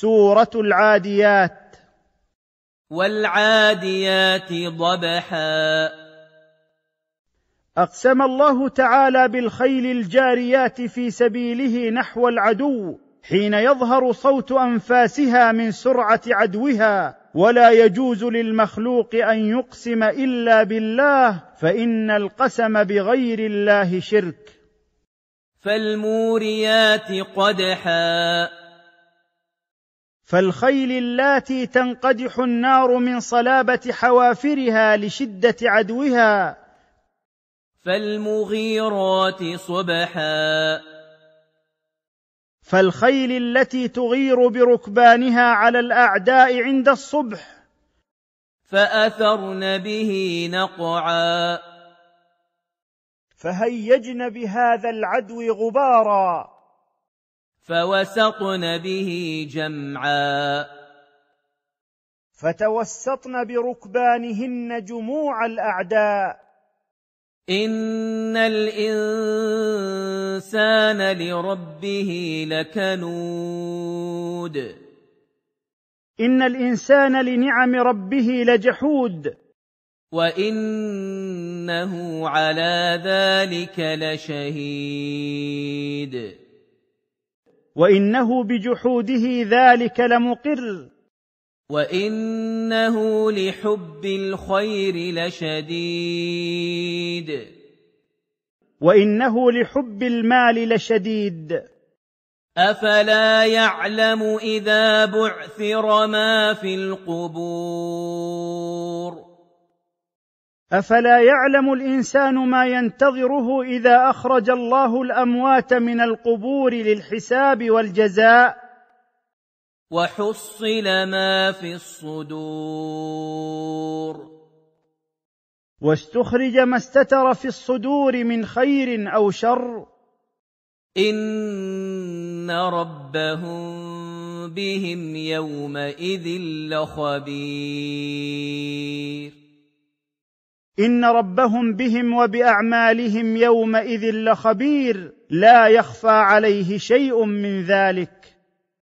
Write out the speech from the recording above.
سوره العاديات والعاديات ضبحا اقسم الله تعالى بالخيل الجاريات في سبيله نحو العدو حين يظهر صوت انفاسها من سرعه عدوها ولا يجوز للمخلوق ان يقسم الا بالله فان القسم بغير الله شرك فالموريات قدحا فالخيل اللاتي تنقدح النار من صلابه حوافرها لشده عدوها فالمغيرات صبحا فالخيل التي تغير بركبانها على الاعداء عند الصبح فاثرن به نقعا فهيجن بهذا العدو غبارا فوسطن به جمعا فتوسطن بركبانهن جموع الاعداء ان الانسان لربه لكنود ان الانسان لنعم ربه لجحود وانه على ذلك لشهيد وانه بجحوده ذلك لمقر وانه لحب الخير لشديد وانه لحب المال لشديد افلا يعلم اذا بعثر ما في القبور افلا يعلم الانسان ما ينتظره اذا اخرج الله الاموات من القبور للحساب والجزاء وحصل ما في الصدور واستخرج ما استتر في الصدور من خير او شر ان ربهم بهم يومئذ لخبير ان ربهم بهم وباعمالهم يومئذ لخبير لا يخفى عليه شيء من ذلك